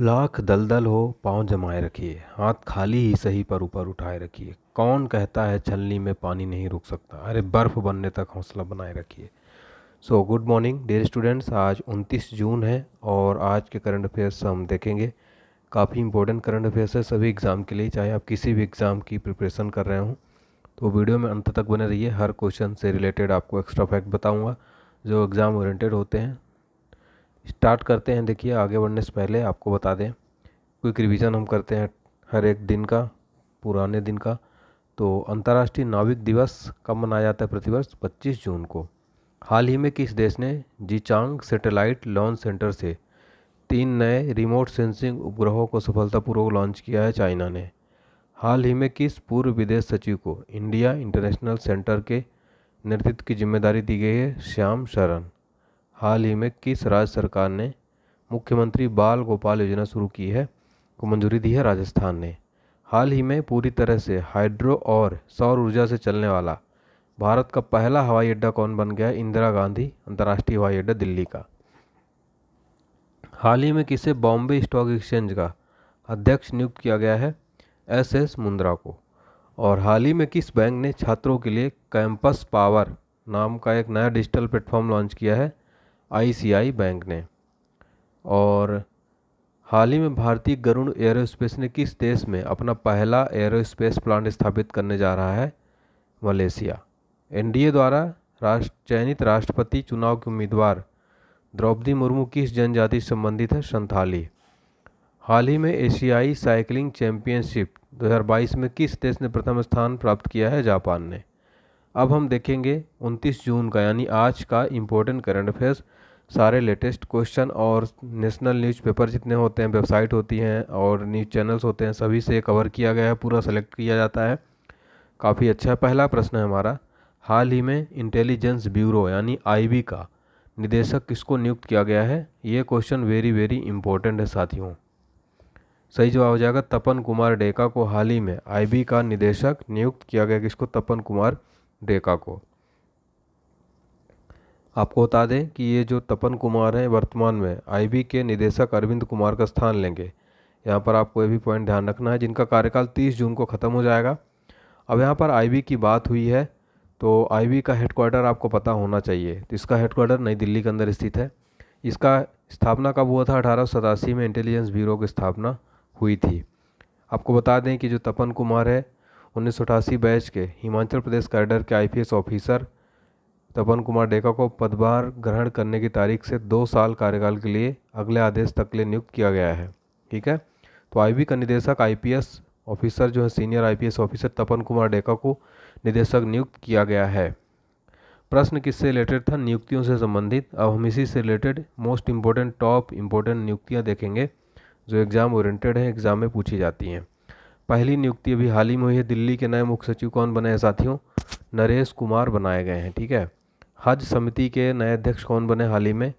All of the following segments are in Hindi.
लाख दलदल हो पांव जमाए रखिए हाथ खाली ही सही पर ऊपर उठाए रखिए कौन कहता है छलनी में पानी नहीं रुक सकता अरे बर्फ़ बनने तक हौसला बनाए रखिए so good morning dear students आज 29 जून है और आज के करंट अफेयर्स हम देखेंगे काफ़ी इंपॉर्टेंट करंट अफेयर्स है सभी एग्ज़ाम के लिए चाहे आप किसी भी एग्ज़ाम की प्रिपरेशन कर रहे हों तो वीडियो में अंत तक बने रहिए हर क्वेश्चन से रिलेटेड आपको एक्स्ट्रा फैक्ट बताऊँगा जो एग्ज़ाम ओरिएंटेड होते हैं स्टार्ट करते हैं देखिए आगे बढ़ने से पहले आपको बता दें क्विक रिवीजन हम करते हैं हर एक दिन का पुराने दिन का तो अंतर्राष्ट्रीय नाविक दिवस कब मनाया जाता है प्रतिवर्ष पच्चीस जून को हाल ही में किस देश ने जीचांग सैटेलाइट लॉन्च सेंटर से तीन नए रिमोट सेंसिंग उपग्रहों को सफलतापूर्वक लॉन्च किया है चाइना ने हाल ही में किस पूर्व विदेश सचिव को इंडिया इंटरनेशनल सेंटर के नेतृत्व की जिम्मेदारी दी गई है श्याम शरण हाल ही में किस राज्य सरकार ने मुख्यमंत्री बाल गोपाल योजना शुरू की है को मंजूरी दी है राजस्थान ने हाल ही में पूरी तरह से हाइड्रो और सौर ऊर्जा से चलने वाला भारत का पहला हवाई अड्डा कौन बन गया इंदिरा गांधी अंतर्राष्ट्रीय हवाई अड्डा दिल्ली का हाल ही में किसे बॉम्बे स्टॉक एक्सचेंज का अध्यक्ष नियुक्त किया गया है एस एस मुंद्रा को और हाल ही में किस बैंक ने छात्रों के लिए कैंपस पावर नाम का एक नया डिजिटल प्लेटफॉर्म लॉन्च किया है आईसीआई बैंक ने और हाल ही में भारतीय गरुण एयरोस्पेस ने किस देश में अपना पहला एयरोस्पेस प्लांट स्थापित करने जा रहा है मलेशिया एनडीए द्वारा राष्ट्र चयनित राष्ट्रपति चुनाव के उम्मीदवार द्रौपदी मुर्मू किस जनजाति संबंधित है संथाली हाल ही में एशियाई साइकिलिंग चैंपियनशिप 2022 में किस देश ने प्रथम स्थान प्राप्त किया है जापान ने अब हम देखेंगे 29 जून का यानी आज का इम्पोर्टेंट करंट अफेयर्स सारे लेटेस्ट क्वेश्चन और नेशनल न्यूज़पेपर जितने होते हैं वेबसाइट होती हैं और न्यूज़ चैनल्स होते हैं सभी से कवर किया गया है पूरा सेलेक्ट किया जाता है काफ़ी अच्छा है पहला प्रश्न है हमारा हाल ही में इंटेलिजेंस ब्यूरो यानी आईबी का निदेशक किसको नियुक्त किया गया है ये क्वेश्चन वेरी वेरी इंपॉर्टेंट है साथियों सही जवाब हो जाएगा तपन कुमार डेका को हाल ही में आई का निदेशक नियुक्त किया गया किसको तपन कुमार डेका को आपको बता दें कि ये जो तपन कुमार हैं वर्तमान में आईबी के निदेशक अरविंद कुमार का स्थान लेंगे यहाँ पर आपको ये भी पॉइंट ध्यान रखना है जिनका कार्यकाल 30 जून को ख़त्म हो जाएगा अब यहाँ पर आईबी की बात हुई है तो आईबी का हेडक्वार्टर आपको पता होना चाहिए तो इसका हेडक्वार्टर नई दिल्ली के अंदर स्थित है इसका स्थापना कब हुआ था अठारह में इंटेलिजेंस ब्यूरो की स्थापना हुई थी आपको बता दें कि जो तपन कुमार है उन्नीस बैच के हिमाचल प्रदेश कैडर के आईपीएस ऑफिसर तपन कुमार डेका को पदभार ग्रहण करने की तारीख से दो साल कार्यकाल के लिए अगले आदेश तक ले लिए नियुक्त किया गया है ठीक है तो आईबी का निदेशक आईपीएस ऑफिसर जो है senior IPS officer Tapan Kumar Deka को निदेशक नियुक्त किया गया है प्रश्न किससे रिलेटेड था नियुक्तियों से संबंधित अब हम इसी से related most important top important नियुक्तियाँ देखेंगे जो एग्ज़ाम ओरिएंटेड हैं एग्ज़ाम में पूछी जाती हैं पहली नियुक्ति अभी हाल ही में हुई है दिल्ली के नए मुख्य सचिव कौन बने हैं साथियों नरेश कुमार बनाए गए हैं ठीक है हज समिति के नए अध्यक्ष कौन बने हाल ही में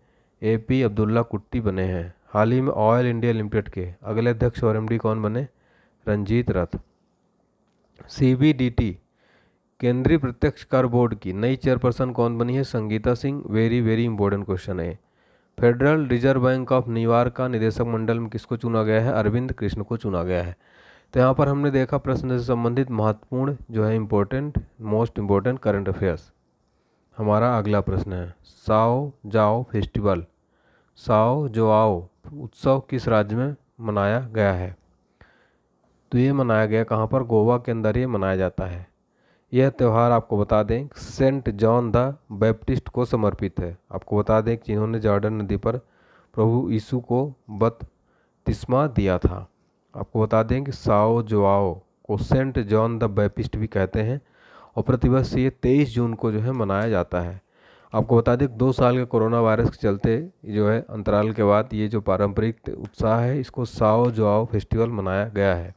ए पी अब्दुल्ला कुट्टी बने हैं हाल ही में ऑयल इंडिया लिमिटेड के अगले अध्यक्ष और एमडी कौन बने रंजीत रथ सीबीडीटी केंद्रीय प्रत्यक्ष कर बोर्ड की नई चेयरपर्सन कौन बनी है Sangeeta Singh very very important question है Federal Reserve Bank of New York का निदेशक मंडल में किसको चुना गया है अरविंद कृष्ण को चुना गया है तो यहाँ पर हमने देखा प्रश्न से संबंधित महत्वपूर्ण जो है important most important current affairs हमारा अगला प्रश्न है साओ जाओ फेस्टिवल साओ आओ उत्सव किस राज्य में मनाया गया है तो ये मनाया गया कहाँ पर गोवा के अंदर ये मनाया जाता है यह त्यौहार आपको बता दें सेंट जॉन द बैप्टिस्ट को समर्पित है आपको बता दें कि जिन्होंने जॉर्डन नदी पर प्रभु यीशु को तिस्मा दिया था आपको बता दें कि साओ आओ को सेंट जॉन द बैप्टिस्ट भी कहते हैं और प्रतिवर्ष ये तेईस जून को जो है मनाया जाता है आपको बता दें दो साल के कोरोना वायरस के चलते जो है अंतराल के बाद ये जो पारंपरिक उत्साह है इसको साओ जोआओ फेस्टिवल मनाया गया है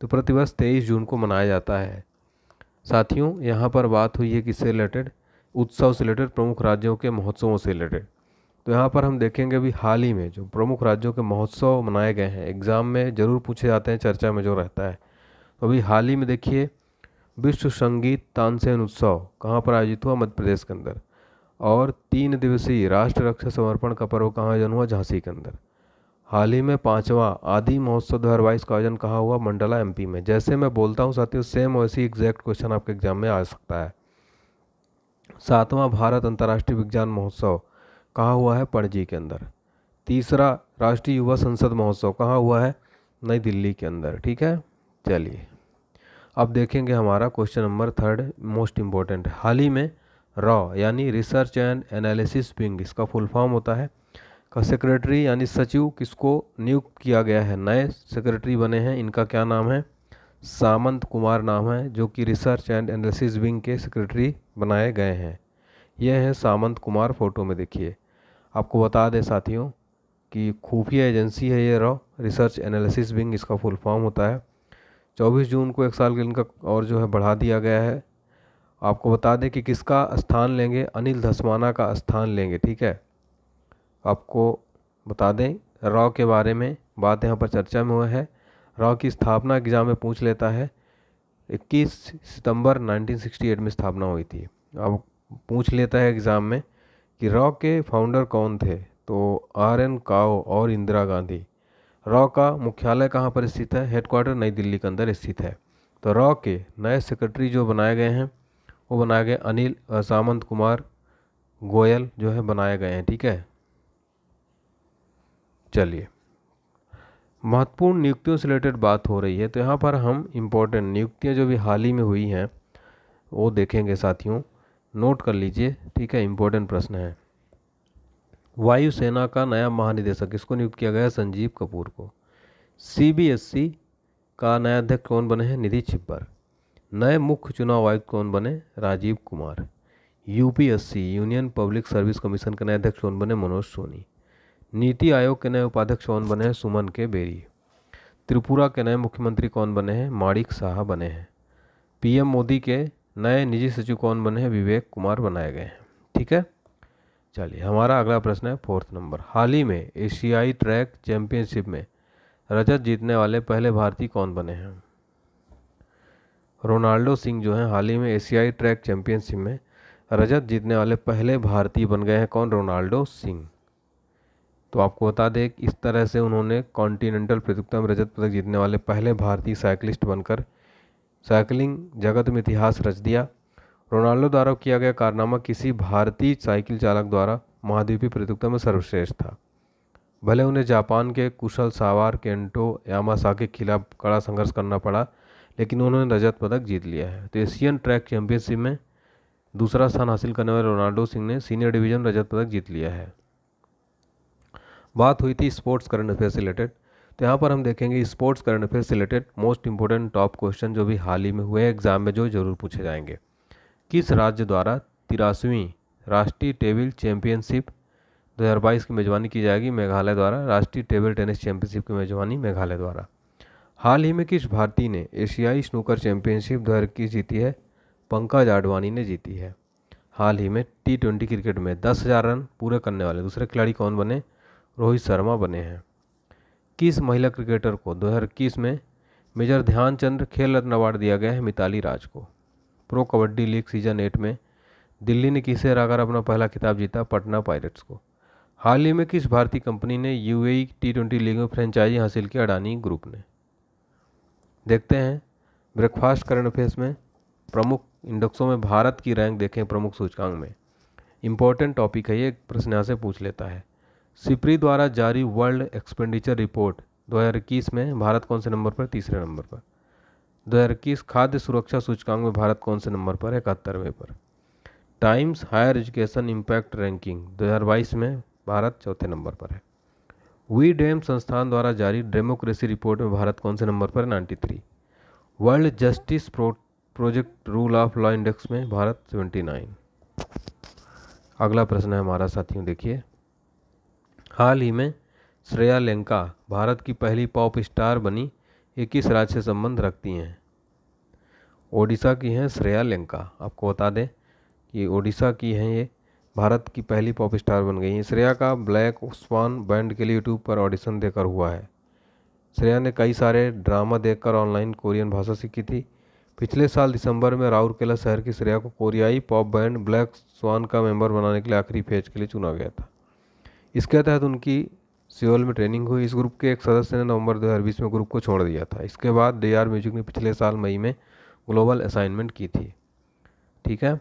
तो प्रतिवर्ष तेईस जून को मनाया जाता है साथियों यहाँ पर बात हुई है किससे रिलेटेड उत्सव से रिलेटेड प्रमुख राज्यों के महोत्सवों से रिलेटेड तो यहाँ पर हम देखेंगे अभी हाल ही में जो प्रमुख राज्यों के महोत्सव मनाए गए हैं एग्ज़ाम में ज़रूर पूछे जाते हैं चर्चा में जो रहता है तो अभी हाल ही में देखिए विश्व संगीत तानसेन उत्सव कहाँ पर आयोजित हुआ मध्य प्रदेश के अंदर और तीन दिवसीय राष्ट्र रक्षा समर्पण का पर्व कहाँ आयोजन हुआ झांसी के अंदर हाल ही में पाँचवा आदि महोत्सव दो हज़ार बाईस का आयोजन कहाँ हुआ मंडला एमपी में जैसे मैं बोलता हूँ साथियों सेम वैसी एग्जैक्ट क्वेश्चन आपके एग्जाम में आ सकता है सातवां भारत अंतर्राष्ट्रीय विज्ञान महोत्सव कहाँ हुआ है पणजी के अंदर तीसरा राष्ट्रीय युवा संसद महोत्सव कहाँ हुआ है नई दिल्ली के अंदर ठीक है चलिए अब देखेंगे हमारा question number third most important हाल ही में रॉ यानी रिसर्च एंड एनालिसिस विंग इसका फुल फॉर्म होता है का सेक्रेटरी यानी सचिव किसको नियुक्त किया गया है नए सेक्रेटरी बने हैं इनका क्या नाम है सामंत कुमार नाम है जो कि रिसर्च एंड एनालिसिस विंग के सेक्रेटरी बनाए गए हैं यह है सामंत कुमार फ़ोटो में देखिए आपको बता दें साथियों कि खुफिया एजेंसी है ये रॉ रिसर्च एनालिसिस विंग इसका फुल फॉर्म होता है 24 जून को एक साल के इनका और जो है बढ़ा दिया गया है आपको बता दें कि किसका स्थान लेंगे अनिल धसमाना का स्थान लेंगे ठीक है आपको बता दें राव के बारे में बात यहाँ पर चर्चा में हुआ है राव की स्थापना एग्ज़ाम में पूछ लेता है 21 सितंबर 1968 में स्थापना हुई थी अब पूछ लेता है एग्ज़ाम में कि रॉ के फाउंडर कौन थे तो आर एन काओ और इंदिरा गांधी रॉ का मुख्यालय कहाँ पर स्थित है हेडक्वार्टर नई दिल्ली के अंदर स्थित है तो रॉ के नए सेक्रेटरी जो बनाए गए हैं वो बनाए गए अनिल सामंत कुमार गोयल जो है बनाए गए हैं ठीक है चलिए महत्वपूर्ण नियुक्तियों से रिलेटेड बात हो रही है तो यहाँ पर हम इम्पोर्टेंट नियुक्तियाँ जो भी हाल ही में हुई हैं वो देखेंगे साथियों नोट कर लीजिए ठीक है इम्पोर्टेंट प्रश्न है वायुसेना का नया महानिदेशक इसको नियुक्त किया गया संजीव कपूर को सीबीएसई e का नया अध्यक्ष कौन बने हैं निधि छिब्बर नए मुख्य चुनाव आयुक्त कौन बने Rajiv Kumar UPSC union public service commission के नए अध्यक्ष कौन बने मनोज सोनी नीति आयोग के नए उपाध्यक्ष कौन बने हैं सुमन के बेरी त्रिपुरा के नए मुख्यमंत्री कौन बने हैं माणिक शाह बने हैं पीएम मोदी के नए निजी सचिव कौन बने हैं विवेक कुमार बनाए गए हैं ठीक है चलिए हमारा अगला प्रश्न है फोर्थ नंबर हाल ही में एशियाई ट्रैक चैंपियनशिप में रजत जीतने वाले पहले भारतीय कौन बने हैं रोनाल्डो सिंह जो हैं हाल ही में एशियाई ट्रैक चैंपियनशिप में रजत जीतने वाले पहले भारतीय बन गए हैं कौन रोनाल्डो सिंह तो आपको बता दें इस तरह से उन्होंने कॉन्टिनेंटल प्रतियोगिता में रजत पदक जीतने वाले पहले भारतीय साइकिलिस्ट बनकर साइकिलिंग जगत में इतिहास रच दिया रोनाल्डो द्वारा किया गया कारनामा किसी भारतीय साइकिल चालक द्वारा महाद्वीपीय प्रतियोगिता में सर्वश्रेष्ठ था भले उन्हें जापान के कुशल सावार केंटो यामासा के खिलाफ कड़ा संघर्ष करना पड़ा लेकिन उन्होंने रजत पदक जीत लिया है तो एशियन ट्रैक चैंपियनशिप में दूसरा स्थान हासिल करने वाले रोनाल्डो सिंह ने सीनियर डिवीजन रजत पदक जीत लिया है बात हुई थी स्पोर्ट्स करंट अफेयर से रिलेटेड तो यहाँ पर हम देखेंगे स्पोर्ट्स करंट अफेयर से related most important top question जो भी हाल ही में हुए एग्जाम में जो जरूर पूछे जाएंगे किस राज्य द्वारा तिरासवीं राष्ट्रीय टेबल चैंपियनशिप 2022 की मेज़बानी की जाएगी मेघालय द्वारा राष्ट्रीय टेबल टेनिस चैंपियनशिप की मेज़बानी मेघालय द्वारा हाल ही में किस भारतीय ने एशियाई स्नूकर चैंपियनशिप दो जीती है पंकज आडवाणी ने जीती है हाल ही में टी ट्वेंटी क्रिकेट में दस हज़ार रन पूरे करने वाले दूसरे खिलाड़ी कौन बने रोहित शर्मा बने हैं किस महिला क्रिकेटर को दो में मेजर ध्यानचंद खेल रत्न अवार्ड दिया गया है मिताली राज को pro kabaddi league season eight में दिल्ली ने किसे हराकर अपना पहला खिताब जीता पटना पायरेट्स को हाल ही में किस भारतीय कंपनी ने U A T twenty league में फ्रेंचाइजी हासिल की अडानी ग्रुप ने देखते हैं ब्रेकफास्ट करंट अफेयर्स में प्रमुख इंडेक्सों में भारत की रैंक देखें प्रमुख सूचकांक में इंपॉर्टेंट टॉपिक है ये प्रश्न यहाँ से पूछ लेता है सिप्री द्वारा जारी वर्ल्ड एक्सपेंडिचर रिपोर्ट 2021 में भारत कौन से नंबर पर तीसरे नंबर पर दो हज़ार इक्कीस खाद्य सुरक्षा सूचकांक में भारत कौन से नंबर पर है इकहत्तरवें पर Times Higher Education impact ranking 2022 में भारत चौथे नंबर पर है वी डेम संस्थान द्वारा जारी डेमोक्रेसी रिपोर्ट में भारत कौन से नंबर पर है three World Justice Project rule of law index में भारत सेवेंटी नाइन अगला प्रश्न है हमारा साथियों देखिए हाल ही में श्रेया लेंका भारत की पहली पॉप स्टार बनी ये किस राज्य से संबंध रखती हैं ओडिशा की हैं श्रेया लंका आपको बता दें कि ओडिशा की हैं ये भारत की पहली पॉप स्टार बन गई हैं श्रेया का ब्लैक स्वान बैंड के लिए यूट्यूब पर ऑडिशन देकर हुआ है श्रेया ने कई सारे ड्रामा देखकर ऑनलाइन कोरियन भाषा सीखी थी पिछले साल दिसंबर में राउरकेला शहर की श्रेया को कोरियाई पॉप बैंड ब्लैक स्वान का मेंबर बनाने के लिए आखिरी फेज के लिए चुना गया था इसके तहत उनकी सियोल में ट्रेनिंग हुई इस ग्रुप के एक सदस्य ने नवंबर 2020 में ग्रुप को छोड़ दिया था इसके बाद डी आर म्यूजिक ने पिछले साल मई में ग्लोबल असाइनमेंट की थी ठीक है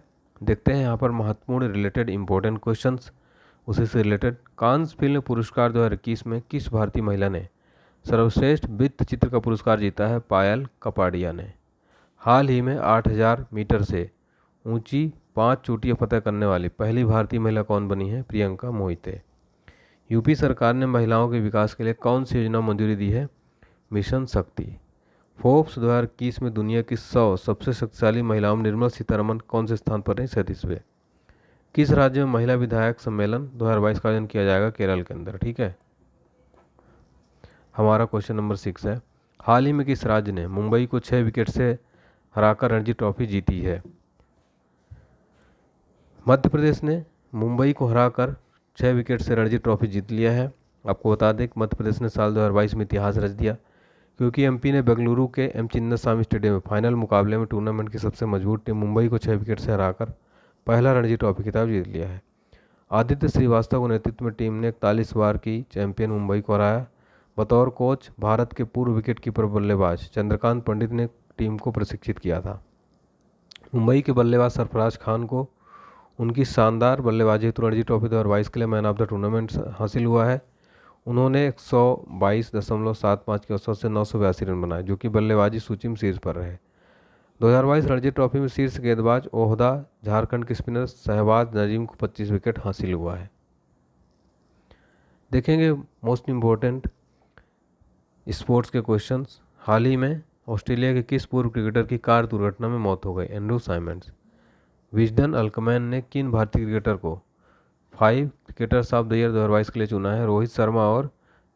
देखते हैं यहाँ पर महत्वपूर्ण रिलेटेड इंपॉर्टेंट क्वेश्चन उसी से रिलेटेड कांस फिल्म पुरस्कार दो में किस भारतीय महिला ने सर्वश्रेष्ठ वित्त चित्र का पुरस्कार जीता है पायल कपाड़िया ने हाल ही में 8000 मीटर से ऊंची पांच चोटियां फतह करने वाली पहली भारतीय महिला कौन बनी है प्रियंका मोहिते यूपी सरकार ने महिलाओं के विकास के लिए कौन सी योजना मंजूरी दी है मिशन शक्ति फोर्ब्स दो हज़ार इक्कीस में दुनिया की सौ सबसे शक्तिशाली महिलाओं में निर्मला सीतारमन कौन से स्थान पर रही सैंतीसवें किस राज्य में महिला विधायक सम्मेलन दो हजार बाईस का आयोजन किया जाएगा केरल के अंदर ठीक है हमारा क्वेश्चन नंबर सिक्स है हाल ही में किस राज्य ने मुंबई को छः विकेट से हराकर रणजी ट्रॉफी जीती है मध्य प्रदेश ने मुंबई को हराकर छः विकेट से रणजी ट्रॉफी जीत लिया है आपको बता दें कि मध्य प्रदेश ने साल दो में इतिहास रच दिया क्योंकि एमपी ने बेंगलुरु के एम चिन्नास्वामी स्टेडियम में फाइनल मुकाबले में टूर्नामेंट की सबसे मजबूत टीम मुंबई को छः विकेट से हराकर पहला रणजी ट्रॉफी खिताब जीत लिया है आदित्य श्रीवास्तव के नेतृत्व में टीम ने इकतालीस बार की चैंपियन मुंबई को हराया बतौर कोच भारत के पूर्व विकेट कीपर बल्लेबाज चंद्रकांत पंडित ने टीम को प्रशिक्षित किया था मुंबई के बल्लेबाज सरफराज खान को उनकी शानदार बल्लेबाजी हेतु रणजी ट्रॉफी दो हज़ार के लिए मैन ऑफ द टूर्नामेंट हासिल हुआ है उन्होंने एक सौ बाईस दशमलव सात पाँच के औसत से नौ सौ बयासी रन बनाए जो कि बल्लेबाजी सूची में शीर्ष पर रहे दो हज़ार बाईस रणजी ट्रॉफी में शीर्ष गेंदबाज ओहदा झारखंड के स्पिनर शहबाज नजीम को पच्चीस विकेट हासिल हुआ है देखेंगे मोस्ट इम्पोर्टेंट स्पोर्ट्स के क्वेश्चंस हाल ही में ऑस्ट्रेलिया के किस पूर्व क्रिकेटर की कार दुर्घटना में मौत हो गई एंड्रू साइमंड्स विजडन अल्कमैन ने किन भारतीय क्रिकेटर को five cricketers of the year दो के लिए चुना है रोहित शर्मा और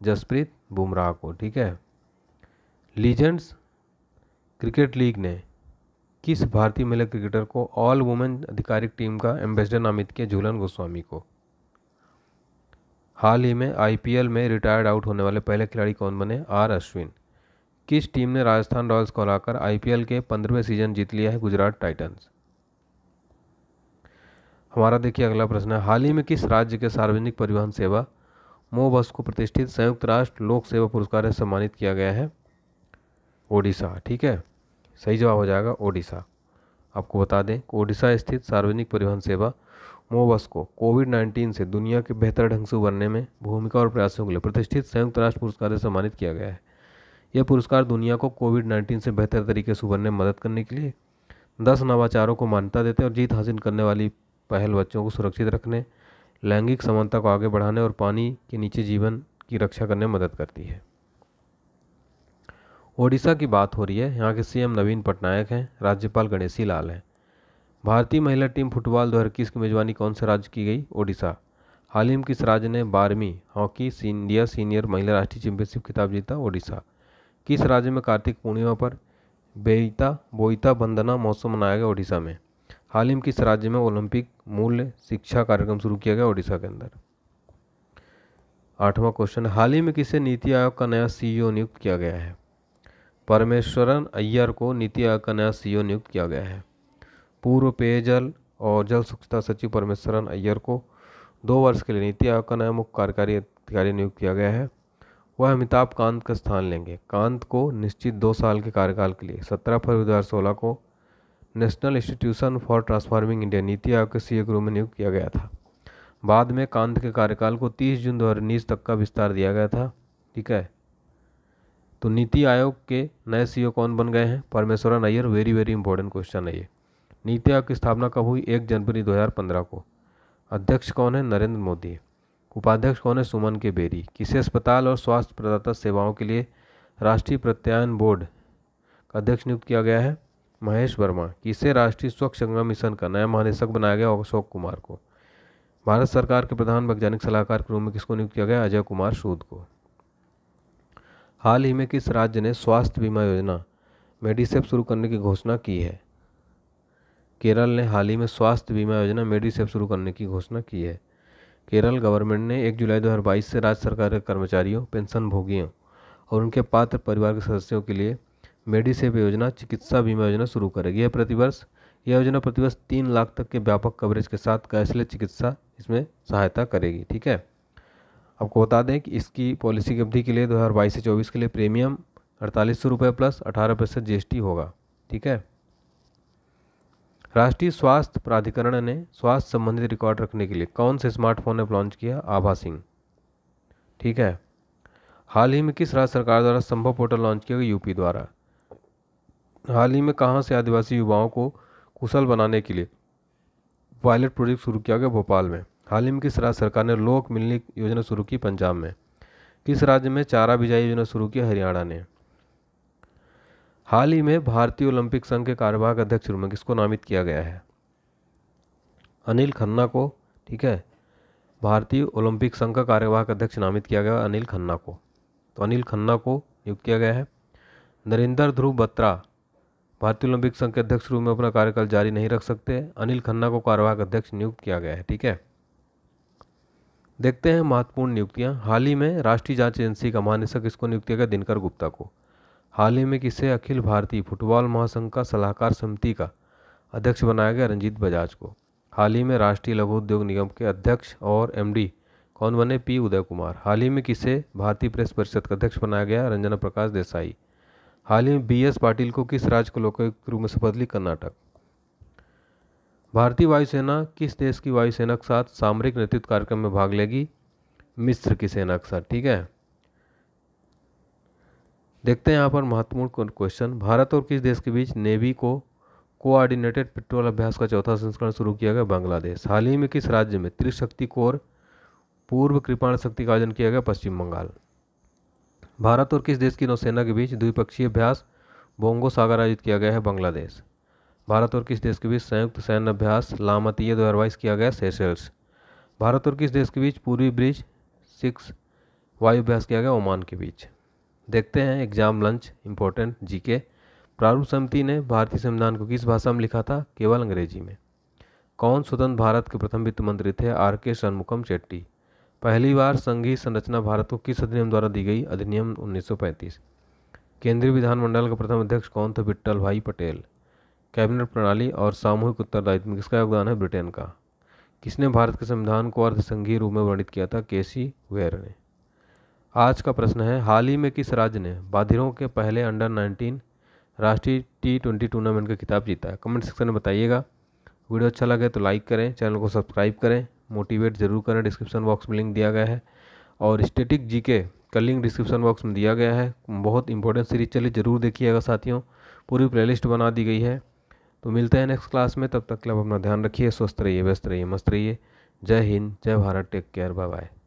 जसप्रीत बुमराह को ठीक है लीजेंड्स क्रिकेट लीग ने किस भारतीय महिला क्रिकेटर को ऑल वुमेन आधिकारिक टीम का एम्बेसडर नामित किया झूलन गोस्वामी को हाल ही में आईपीएल में रिटायर्ड आउट होने वाले पहले खिलाड़ी कौन बने आर अश्विन किस टीम ने राजस्थान रॉयल्स को हराकर आईपीएल के पंद्रहवें सीजन जीत लिया है गुजरात टाइटंस हमारा देखिए अगला प्रश्न है हाल ही में किस राज्य के सार्वजनिक परिवहन सेवा मो बस को प्रतिष्ठित संयुक्त राष्ट्र लोक सेवा पुरस्कार से सम्मानित किया गया है ओडिशा ठीक है सही जवाब हो जाएगा ओडिशा आपको बता दें ओडिशा स्थित सार्वजनिक परिवहन सेवा मोबस को कोविड नाइन्टीन से दुनिया के बेहतर ढंग से उभरने में भूमिका और प्रयासों के लिए प्रतिष्ठित संयुक्त राष्ट्र पुरस्कार से सम्मानित किया गया है यह पुरस्कार दुनिया को कोविड नाइन्टीन से बेहतर तरीके से उभरने में मदद करने के लिए दस नवाचारों को मान्यता देते हैं और जीत हासिल करने वाली पहल बच्चों को सुरक्षित रखने लैंगिक समानता को आगे बढ़ाने और पानी के नीचे जीवन की रक्षा करने में मदद करती है ओडिशा की बात हो रही है यहाँ के सीएम नवीन पटनायक हैं राज्यपाल गणेशी लाल हैं भारतीय महिला टीम फुटबॉल दो की मेजबानी कौन से राज्य की गई ओडिशा हालिम किस राज्य ने बारहवीं हॉकी इंडिया सीनियर महिला राष्ट्रीय चैंपियनशिप खिताब जीता ओडिशा किस राज्य में कार्तिक पूर्णिमा पर बेईता बोईता बंदना महोत्सव मनाया गया ओडिशा में हाल ही में किस राज्य में ओलंपिक मूल्य शिक्षा कार्यक्रम शुरू किया गया ओडिशा के अंदर आठवां क्वेश्चन हाल ही में किसे नीति आयोग का नया सीईओ e नियुक्त किया गया है परमेश्वरन अय्यर को नीति आयोग का नया सीईओ e नियुक्त किया गया है पूर्व पेयजल और जल स्वच्छता सचिव परमेश्वरन अय्यर को दो वर्ष के लिए नीति आयोग का नया मुख्य कार्यकारी अधिकारी नियुक्त किया गया है वह अमिताभ कांत का स्थान लेंगे कांत को निश्चित दो साल के कार्यकाल के लिए सत्रह फरवरी दो को National Institution for Transforming India NITI Aayog के सी के रूप में नियुक्त किया गया था बाद में कांत के कार्यकाल को 30 जून दो तक का विस्तार दिया गया था ठीक है तो नीति आयोग के नए सीईओ कौन बन गए हैं Parameshwar Iyer very very important question है ये नीति आयोग की स्थापना कब हुई एक जनवरी 2015 को अध्यक्ष कौन है नरेंद्र मोदी उपाध्यक्ष कौन है सुमन के बेरी किसी अस्पताल और स्वास्थ्य प्रदाता सेवाओं के लिए राष्ट्रीय प्रत्यायन बोर्ड का अध्यक्ष नियुक्त किया गया है महेश वर्मा किसे राष्ट्रीय स्वच्छ गंगा मिशन का नया महानिदेशक बनाया गया अशोक कुमार को भारत सरकार के प्रधान वैज्ञानिक सलाहकार के रूप में किसको नियुक्त किया गया अजय कुमार सूद को हाल ही में किस राज्य ने स्वास्थ्य बीमा योजना मेडिसेप शुरू करने की घोषणा की है केरल ने हाल ही में स्वास्थ्य बीमा योजना मेडिसेप शुरू करने की घोषणा की है केरल गवर्नमेंट ने 1 जुलाई 2022 से राज्य सरकार के कर्मचारियों पेंशनभोगियों और उनके पात्र परिवार के सदस्यों के लिए मेडिसेव योजना चिकित्सा बीमा योजना शुरू करेगी यह प्रतिवर्ष यह योजना प्रतिवर्ष तीन लाख तक के व्यापक कवरेज के साथ कैशलेस चिकित्सा इसमें सहायता करेगी ठीक है आपको बता दें कि इसकी पॉलिसी की अवधि के लिए 2022 से 24 के लिए प्रीमियम अड़तालीस सौ रुपये प्लस अठारह प्रतिशत जी होगा ठीक है राष्ट्रीय स्वास्थ्य प्राधिकरण ने स्वास्थ्य संबंधित रिकॉर्ड रखने के लिए कौन से स्मार्टफोन लॉन्च किया आभा सिंह ठीक है हाल ही में किस राज्य सरकार द्वारा संभव पोर्टल लॉन्च किया गया यूपी द्वारा हाल ही में कहाँ से आदिवासी युवाओं को कुशल बनाने के लिए पायलट प्रोजेक्ट शुरू किया गया भोपाल में हाल ही में किस राज्य सरकार ने लोक मिलने योजना शुरू की पंजाब में किस राज्य में चारा बिजाई योजना शुरू की हरियाणा ने हाल ही में भारतीय ओलंपिक संघ के कार्यवाहक अध्यक्ष रूप में किसको नामित किया गया है अनिल खन्ना को ठीक है भारतीय ओलंपिक संघ का कार्यवाहक अध्यक्ष नामित किया गया अनिल खन्ना को तो अनिल खन्ना को नियुक्त किया गया है नरेंद्र ध्रुव बत्रा भारतीय ओलंपिक संघ के अध्यक्ष रूप में अपना कार्यकाल जारी नहीं रख सकते अनिल खन्ना को कार्यवाहक अध्यक्ष नियुक्त किया गया है ठीक है देखते हैं महत्वपूर्ण नियुक्तियां हाल ही में राष्ट्रीय जांच एजेंसी का महानिदेशक इसको नियुक्त किया गया दिनकर गुप्ता को हाल ही में किसे अखिल भारतीय फुटबॉल महासंघ का सलाहकार समिति का अध्यक्ष बनाया गया रंजीत बजाज को हाल ही में राष्ट्रीय लघु उद्योग निगम के अध्यक्ष और एमडी कौन बने पी उदय कुमार हाल ही में किसे भारतीय प्रेस परिषद का अध्यक्ष बनाया गया रंजना प्रकाश देसाई हाल ही में बी एस पाटिल को किस राज्य को लोकायुक्त के रूप में शपथ ली कर्नाटक भारतीय वायुसेना किस देश की वायुसेना के साथ सामरिक नेतृत्व कार्यक्रम में भाग लेगी मिस्र की सेना के साथ ठीक है देखते हैं यहाँ पर महत्वपूर्ण क्वेश्चन भारत और किस देश के बीच नेवी को कोऑर्डिनेटेड पेट्रोल अभ्यास का चौथा संस्करण शुरू किया गया बांग्लादेश हाल ही में किस राज्य में त्रिशक्ति कोर पूर्व कृपाण शक्ति का आयोजन किया गया पश्चिम बंगाल भारत और किस देश की नौसेना के बीच द्विपक्षीय अभ्यास बोंगो सागर आयोजित किया गया है बांग्लादेश भारत और किस देश के बीच संयुक्त सैन्य अभ्यास लामतीय दो किया गया सेशल्स भारत और किस देश के बीच पूर्वी ब्रिज सिक्स वायु अभ्यास किया गया ओमान के बीच देखते हैं एग्जाम लंच इम्पोर्टेंट जीके प्रारूप समिति ने भारतीय संविधान को किस भाषा में लिखा था केवल अंग्रेजी में कौन स्वतंत्र भारत के प्रथम वित्त मंत्री थे आर के शनमुखम शेट्टी पहली बार संघीय संरचना भारत को किस अधिनियम द्वारा दी गई अधिनियम 1935 केंद्रीय विधानमंडल का प्रथम अध्यक्ष कौन था विट्ठल भाई पटेल कैबिनेट प्रणाली और सामूहिक उत्तरदायित्व में किसका योगदान है ब्रिटेन का किसने भारत के संविधान को अर्धसंघीय रूप में वर्णित किया था केसी वेयर ने आज का प्रश्न है हाल ही में किस राज्य ने बाधिरों के पहले अंडर 19 राष्ट्रीय टी ट्वेंटी टूर्नामेंट का खिताब जीता है कमेंट सेक्शन में बताइएगा वीडियो अच्छा लगे तो लाइक करें चैनल को सब्सक्राइब करें मोटिवेट ज़रूर करें डिस्क्रिप्शन बॉक्स में लिंक दिया गया है और स्टेटिक के का लिंक डिस्क्रिप्शन बॉक्स में दिया गया है बहुत इंपॉर्टेंट सीरीज चली ज़रूर देखिएगा साथियों पूरी प्लेलिस्ट बना दी गई है तो मिलते हैं नेक्स्ट क्लास में तब तक के आप अपना ध्यान रखिए स्वस्थ रहिए व्यस्त रहिए मस्त रहिए जय हिंद जय Bharat take care bye bye